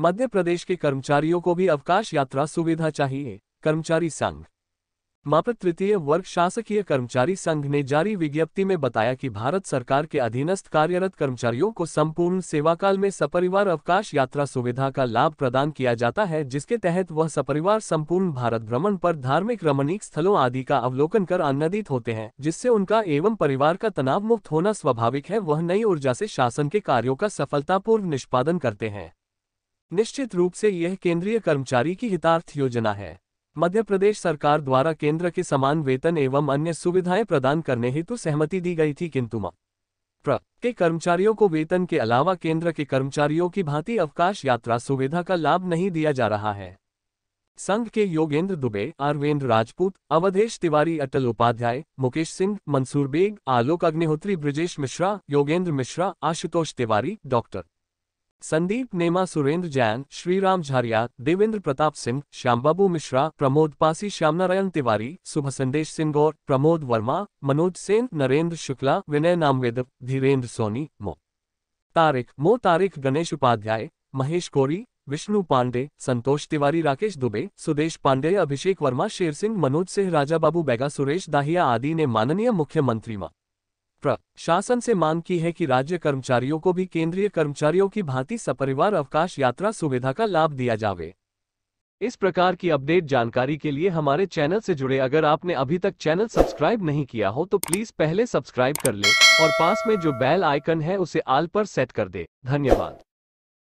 मध्य प्रदेश के कर्मचारियों को भी अवकाश यात्रा सुविधा चाहिए कर्मचारी संघ माप तृतीय वर्ग शासकीय कर्मचारी संघ ने जारी विज्ञप्ति में बताया कि भारत सरकार के अधीनस्थ कार्यरत कर्मचारियों को संपूर्ण सेवाकाल में सपरिवार अवकाश यात्रा सुविधा का लाभ प्रदान किया जाता है जिसके तहत वह सपरिवार संपूर्ण भारत भ्रमण पर धार्मिक रमणीक स्थलों आदि का अवलोकन कर आनंदित होते हैं जिससे उनका एवं परिवार का तनाव मुक्त होना स्वाभाविक है वह नई ऊर्जा से शासन के कार्यो का सफलतापूर्व निष्पादन करते हैं निश्चित रूप से यह केंद्रीय कर्मचारी की हितार्थ योजना है मध्य प्रदेश सरकार द्वारा केंद्र के समान वेतन एवं अन्य सुविधाएं प्रदान करने हेतु सहमति दी गई थी किंतु प्र के कर्मचारियों को वेतन के अलावा केंद्र के कर्मचारियों की भांति अवकाश यात्रा सुविधा का लाभ नहीं दिया जा रहा है संघ के योगेंद्र दुबे अरविंद राजपूत अवधेश तिवारी अटल उपाध्याय मुकेश सिंह मंसूर बेग आलोक अग्निहोत्री ब्रजेश मिश्रा योगेंद्र मिश्रा आशुतोष तिवारी डॉक्टर संदीप नेमा सुरेंद्र जैन श्रीराम झारिया देवेंद्र प्रताप सिंह श्यामबाबू मिश्रा प्रमोद पासी श्यामनारायण तिवारी सुभ संदेश सिंह और प्रमोद वर्मा मनोज सेन नरेंद्र शुक्ला विनय नामवेद धीरेन्द्र सोनी मो तारिक मो तारिक गणेश उपाध्याय महेश कोरी विष्णु पांडे संतोष तिवारी राकेश दुबे सुदेश पांडे अभिषेक वर्मा शेर सिंह मनोज सिंह राजा बाबू बैगा सुरेश दाहिया आदि ने माननीय मुख्यमंत्री मा शासन से मांग की है कि राज्य कर्मचारियों को भी केंद्रीय कर्मचारियों की भांति सपरिवार अवकाश यात्रा सुविधा का लाभ दिया जावे इस प्रकार की अपडेट जानकारी के लिए हमारे चैनल से जुड़े अगर आपने अभी तक चैनल सब्सक्राइब नहीं किया हो तो प्लीज पहले सब्सक्राइब कर ले और पास में जो बैल आइकन है उसे आल पर सेट कर दे धन्यवाद